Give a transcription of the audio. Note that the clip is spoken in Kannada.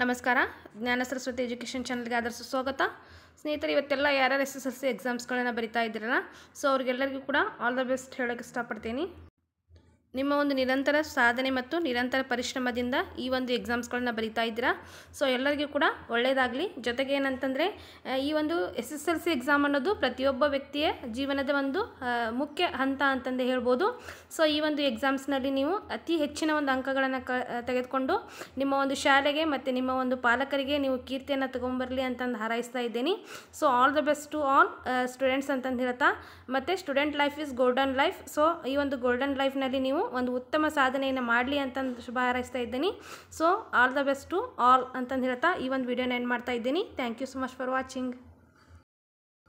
ನಮಸ್ಕಾರ ಜ್ಞಾನ ಸರಸ್ವತಿ ಎಜುಕೇಷನ್ ಚಾನಲ್ಗೆ ಆದರ್ಶ ಸ್ವಾಗತ ಸ್ನೇಹಿತರು ಇವತ್ತೆಲ್ಲ ಯಾರ್ಯಾರು ಎಸ್ ಎಸ್ ಎಲ್ ಸಿ ಎಕ್ಸಾಮ್ಸ್ಗಳನ್ನು ಬರಿತಾ ಇದ್ದೀರಲ್ಲ ಸೊ ಅವ್ರಿಗೆಲ್ಲರಿಗೂ ಕೂಡ ಆಲ್ ದ ಬೆಸ್ಟ್ ಹೇಳೋಕ್ಕೆ ಇಷ್ಟಪಡ್ತೀನಿ ನಿಮ್ಮ ಒಂದು ನಿರಂತರ ಸಾಧನೆ ಮತ್ತು ನಿರಂತರ ಪರಿಶ್ರಮದಿಂದ ಈ ಒಂದು ಎಕ್ಸಾಮ್ಸ್ಗಳನ್ನ ಬರಿತಾ ಇದ್ದೀರಾ ಸೊ ಎಲ್ಲರಿಗೂ ಕೂಡ ಒಳ್ಳೆಯದಾಗಲಿ ಜೊತೆಗೆ ಏನಂತಂದರೆ ಈ ಒಂದು S S L C exam ಅನ್ನೋದು ಪ್ರತಿಯೊಬ್ಬ ವ್ಯಕ್ತಿಯ ಜೀವನದ ಒಂದು ಮುಖ್ಯ ಹಂತ ಅಂತಂದೇ ಹೇಳ್ಬೋದು ಸೊ ಈ ಒಂದು ಎಕ್ಸಾಮ್ಸ್ನಲ್ಲಿ ನೀವು ಅತಿ ಹೆಚ್ಚಿನ ಒಂದು ಅಂಕಗಳನ್ನು ಕ ತೆಗೆದುಕೊಂಡು ನಿಮ್ಮ ಒಂದು ಶಾಲೆಗೆ ಮತ್ತು ನಿಮ್ಮ ಒಂದು ಪಾಲಕರಿಗೆ ನೀವು ಕೀರ್ತಿಯನ್ನು ತೊಗೊಂಬರಲಿ ಅಂತಂದು ಹಾರೈಸ್ತಾ ಇದ್ದೀನಿ so all the best to all students ಅಂತಂದು ಹೇಳ್ತಾ ಮತ್ತು student life is golden life so ಈ ಒಂದು ಗೋಲ್ಡನ್ ಲೈಫ್ನಲ್ಲಿ ನೀವು ಒಂದು ಉತ್ತಮ ಸಾಧನೆಯನ್ನು ಮಾಡಲಿ ಅಂತಂದು ಶುಭ ಹಾರೈಸ್ತಾ ಇದ್ದೀನಿ so all the best to all ಅಂತಂದು ಹೇಳ್ತಾ ಈ ಒಂದು ವಿಡಿಯೋನ ಏನು ಮಾಡ್ತಾ ಇದ್ದೀನಿ thank you so much for watching